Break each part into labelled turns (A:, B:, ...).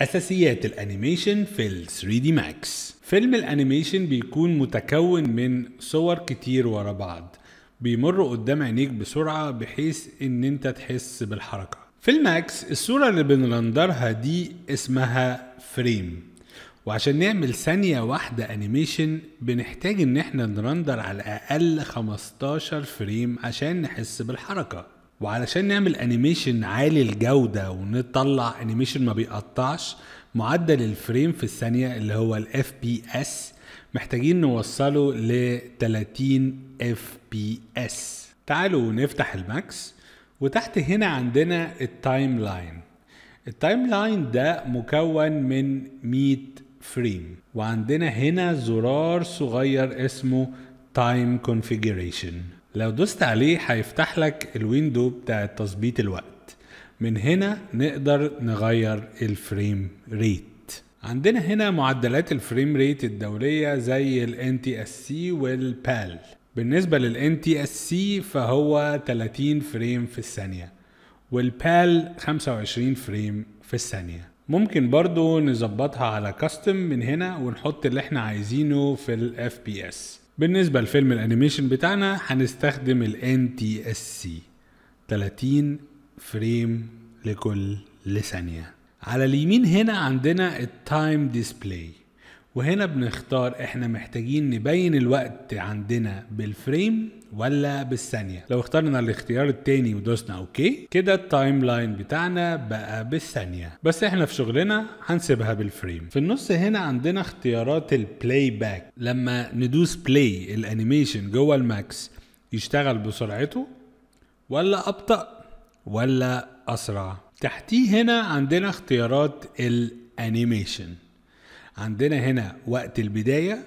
A: أساسيات الأنيميشن في الـ 3D Max فيلم الأنيميشن بيكون متكون من صور كتير ورا بعض بيمر قدام عينيك بسرعة بحيث إن أنت تحس بالحركة في الماكس الصورة اللي بنرندرها دي اسمها فريم وعشان نعمل ثانية واحدة أنيميشن بنحتاج إن احنا نرندر على الأقل 15 فريم عشان نحس بالحركة وعلشان نعمل انيميشن عالي الجودة ونطلع انيميشن ما بيقطعش معدل الفريم في الثانية اللي هو ال FPS محتاجين نوصله ل 30 FPS تعالوا نفتح الماكس وتحت هنا عندنا التايم لاين التايم لاين ده مكون من 100 فريم وعندنا هنا زرار صغير اسمه تايم كونفيجريشن لو دوست عليه هيفتح لك الويندو بتاع تظبيط الوقت من هنا نقدر نغير الفريم ريت عندنا هنا معدلات الفريم ريت الدولية زي ال NTSC وال PAL بالنسبة لل NTSC فهو 30 فريم في الثانية وال PAL 25 فريم في الثانية ممكن برضو نظبطها على كاستم من هنا ونحط اللي احنا عايزينه في ال FPS بالنسبة لفيلم الانيميشن بتاعنا هنستخدم ال NTSC 30 فريم لكل لثانية على اليمين هنا عندنا التايم ديسبلاي وهنا بنختار احنا محتاجين نبين الوقت عندنا بالفريم ولا بالثانية لو اخترنا الاختيار التاني ودوسنا اوكي كده التايم لاين بتاعنا بقى بالثانية بس احنا في شغلنا هنسيبها بالفريم في النص هنا عندنا اختيارات البلاي باك لما ندوس بلاي الانيميشن جوه الماكس يشتغل بسرعته ولا ابطأ ولا اسرع تحتيه هنا عندنا اختيارات الانيميشن عندنا هنا وقت البداية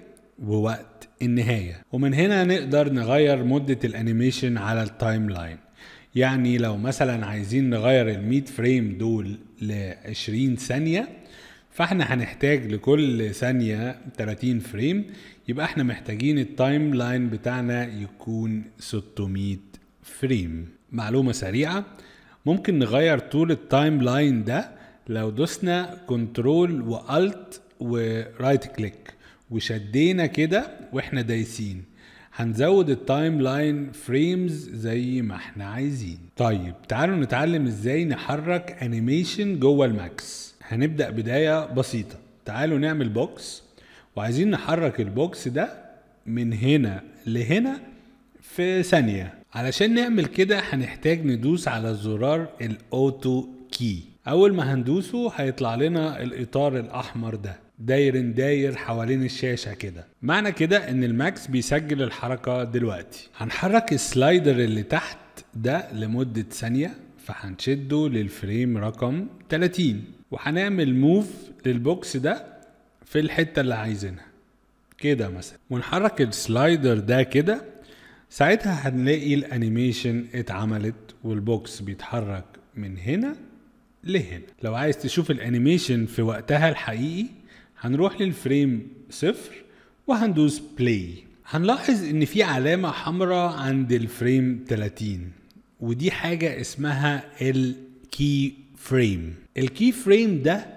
A: ووقت النهاية ومن هنا نقدر نغير مدة الانيميشن على التايم لاين يعني لو مثلا عايزين نغير الميت فريم دول ل 20 ثانية فاحنا هنحتاج لكل ثانية 30 فريم يبقى احنا محتاجين التايم لاين بتاعنا يكون 600 فريم معلومة سريعة ممكن نغير طول التايم لاين ده لو دوسنا كنترول والت ورايت كليك وشدينا كده واحنا دايسين هنزود التايم لاين فريمز زي ما احنا عايزين طيب تعالوا نتعلم ازاي نحرك انيميشن جوه الماكس هنبدا بدايه بسيطه تعالوا نعمل بوكس وعايزين نحرك البوكس ده من هنا لهنا في ثانيه علشان نعمل كده هنحتاج ندوس على زرار الاوتو كي اول ما هندوسه هيطلع لنا الاطار الاحمر ده داير داير حوالين الشاشة كده معنى كده ان الماكس بيسجل الحركة دلوقتي هنحرك السلايدر اللي تحت ده لمدة ثانية فهنشده للفريم رقم 30 وهنعمل موف للبوكس ده في الحتة اللي عايزينها كده مثلا ونحرك السلايدر ده كده ساعتها هنلاقي الانيميشن اتعملت والبوكس بيتحرك من هنا لهنا لو عايز تشوف الانيميشن في وقتها الحقيقي هنروح للفريم صفر وهندوس بلاي هنلاحظ ان في علامة حمراء عند الفريم 30 ودي حاجة اسمها الكي فريم الكي فريم ده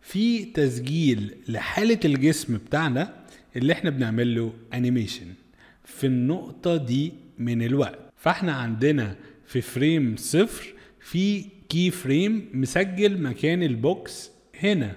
A: في تسجيل لحالة الجسم بتاعنا اللي احنا بنعمل له انيميشن في النقطة دي من الوقت فاحنا عندنا في فريم صفر في كي فريم مسجل مكان البوكس هنا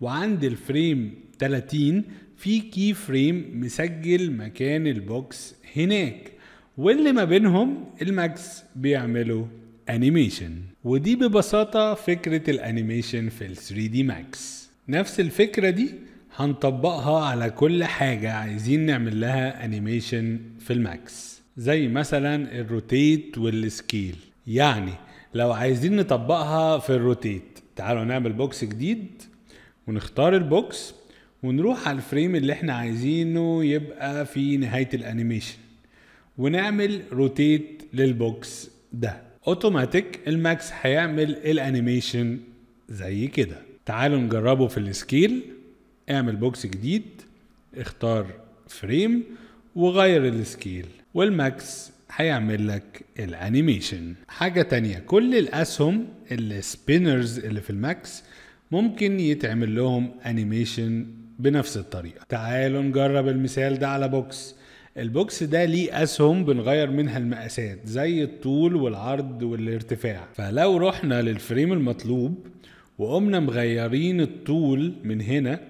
A: وعند الفريم 30 في كي فريم مسجل مكان البوكس هناك واللي ما بينهم الماكس بيعملوا انيميشن ودي ببساطة فكرة الانيميشن في ال 3 دي ماكس نفس الفكرة دي هنطبقها على كل حاجة عايزين نعمل لها انيميشن في الماكس زي مثلا الروتيت والسكيل يعني لو عايزين نطبقها في الروتيت تعالوا نعمل بوكس جديد ونختار البوكس ونروح على الفريم اللي احنا عايزينه يبقى في نهاية الانيميشن ونعمل روتيت للبوكس ده اوتوماتيك الماكس هيعمل الانيميشن زي كده تعالوا نجربه في السكيل اعمل بوكس جديد اختار فريم وغير السكيل والماكس هيعمل لك الانيميشن حاجة تانية كل الاسهم السبينرز اللي في الماكس ممكن يتعمل لهم انيميشن بنفس الطريقه تعالوا نجرب المثال ده على بوكس البوكس ده ليه اسهم بنغير منها المقاسات زي الطول والعرض والارتفاع فلو رحنا للفريم المطلوب وقمنا مغيرين الطول من هنا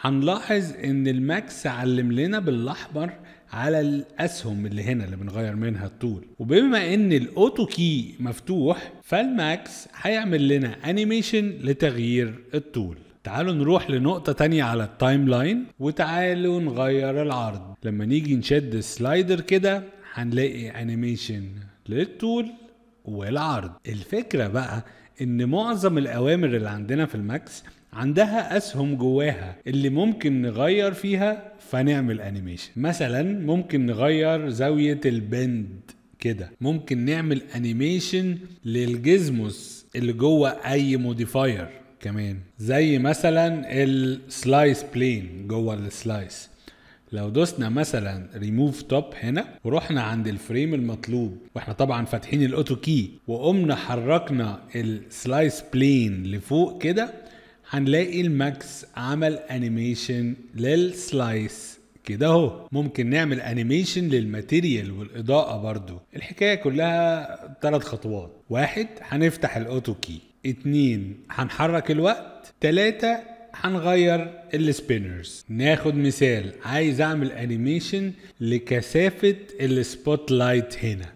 A: هنلاحظ ان الماكس علم لنا بالاحمر على الاسهم اللي هنا اللي بنغير منها الطول وبما ان الاوتو كي مفتوح فالماكس هيعمل لنا انيميشن لتغيير الطول تعالوا نروح لنقطة تانية على التايم لاين وتعالوا نغير العرض لما نيجي نشد السلايدر كده هنلاقي انيميشن للطول والعرض الفكرة بقى ان معظم الاوامر اللي عندنا في الماكس عندها اسهم جواها اللي ممكن نغير فيها فنعمل انيميشن مثلا ممكن نغير زاويه البند كده ممكن نعمل انيميشن للجزموس اللي جوه اي موديفاير كمان زي مثلا السلايس بلين جوه السلايس لو دوسنا مثلا ريموف توب هنا ورحنا عند الفريم المطلوب واحنا طبعا فاتحين الاوتو كي وقمنا حركنا السلايس بلين لفوق كده هنلاقي الماكس عمل انيميشن للسلايس كده اهو ممكن نعمل انيميشن للماتيريال والاضاءه برضو الحكايه كلها ثلاث خطوات واحد هنفتح الاوتو كي اتنين هنحرك الوقت تلاتة هنغير السبينرز ناخد مثال عايز اعمل انيميشن لكثافه السبوت لايت هنا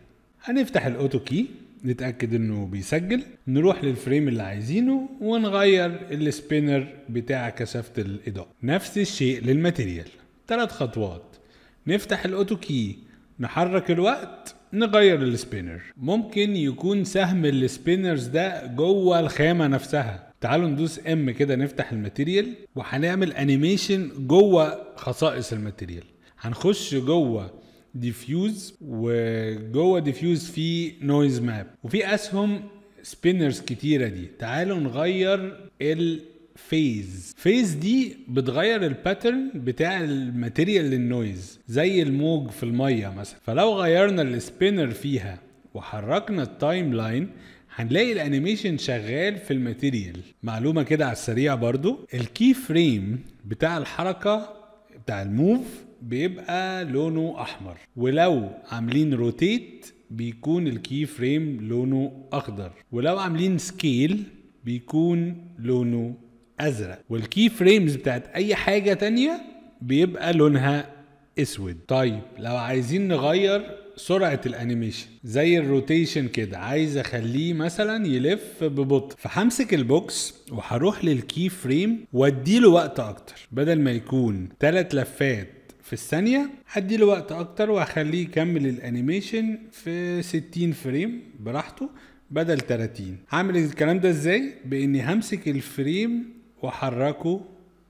A: هنفتح الاوتو كي نتاكد انه بيسجل نروح للفريم اللي عايزينه ونغير السبينر بتاع كثافه الاضاءه نفس الشيء للماتيريال ثلاث خطوات نفتح الاوتو كي نحرك الوقت نغير السبينر ممكن يكون سهم السبينرز ده جوه الخامه نفسها تعالوا ندوس ام كده نفتح الماتيريال وهنعمل انيميشن جوه خصائص الماتيريال هنخش جوه ديفيوز وجوه ديفيوز في نويز ماب وفي اسهم سبينرز كتيره دي تعالوا نغير الفيز فيز دي بتغير الباترن بتاع الماتيريال للنويز زي الموج في الميه مثلا فلو غيرنا السبينر فيها وحركنا التايم لاين هنلاقي الانيميشن شغال في الماتيريال معلومه كده على السريع برضو الكي فريم بتاع الحركه بتاع الموف بيبقى لونه احمر ولو عاملين روتيت بيكون الكي فريم لونه اخضر ولو عاملين سكيل بيكون لونه ازرق والكي فريمز بتاعت اي حاجه تانية بيبقى لونها اسود طيب لو عايزين نغير سرعه الانيميشن زي الروتيشن كده عايز اخليه مثلا يلف ببطء فهمسك البوكس وهروح للكي فريم واديله وقت اكتر بدل ما يكون ثلاث لفات في الثانية هدي له وقت أكتر وهخليه يكمل الأنيميشن في 60 فريم براحته بدل 30 هعمل الكلام ده ازاي بإني همسك الفريم وأحركه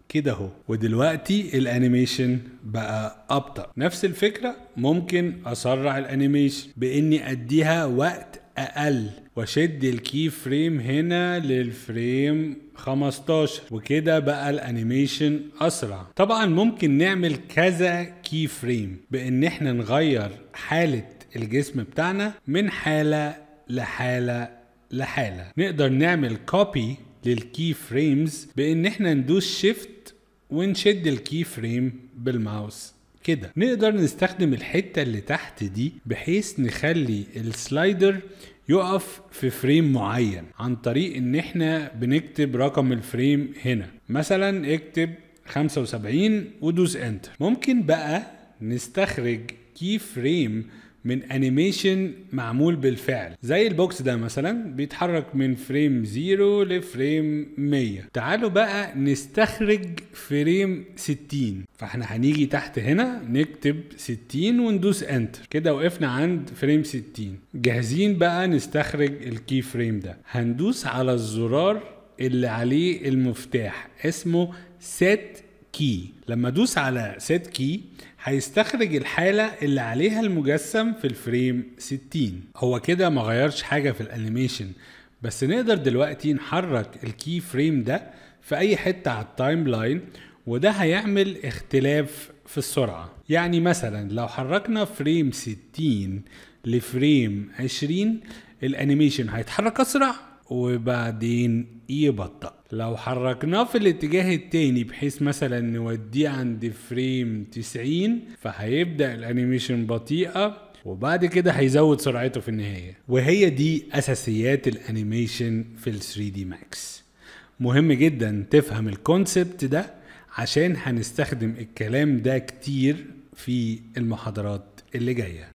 A: كده اهو ودلوقتي الانيميشن بقى ابطا نفس الفكره ممكن اسرع الانيميشن باني اديها وقت اقل واشد الكي فريم هنا للفريم 15 وكده بقى الانيميشن اسرع طبعا ممكن نعمل كذا كي فريم بان احنا نغير حالة الجسم بتاعنا من حالة لحالة لحالة نقدر نعمل كوبي للكي فريمز بان احنا ندوس شيفت ونشد الكي فريم بالماوس كده نقدر نستخدم الحته اللي تحت دي بحيث نخلي السلايدر يقف في فريم معين عن طريق ان احنا بنكتب رقم الفريم هنا مثلا اكتب 75 ودوس انتر ممكن بقى نستخرج كي فريم من انيميشن معمول بالفعل زي البوكس ده مثلا بيتحرك من فريم 0 لفريم 100 تعالوا بقى نستخرج فريم 60 فاحنا هنيجي تحت هنا نكتب 60 وندوس انتر كده وقفنا عند فريم 60 جاهزين بقى نستخرج الكي فريم ده هندوس على الزرار اللي عليه المفتاح اسمه سيت كي لما ادوس على سيت كي هيستخرج الحالة اللي عليها المجسم في الفريم 60 هو كده ما غيرش حاجة في الانيميشن بس نقدر دلوقتي نحرك الكي فريم ده في اي حتة على التايم لاين وده هيعمل اختلاف في السرعة يعني مثلا لو حركنا فريم 60 لفريم 20 الانيميشن هيتحرك اسرع وبعدين يبطأ لو حركناه في الاتجاه التاني بحيث مثلا نوديه عند فريم 90 فهيبدأ الانيميشن بطيئة وبعد كده هيزود سرعته في النهاية وهي دي أساسيات الانيميشن في ال 3 دي ماكس مهم جدا تفهم الكونسبت ده عشان هنستخدم الكلام ده كتير في المحاضرات اللي جايه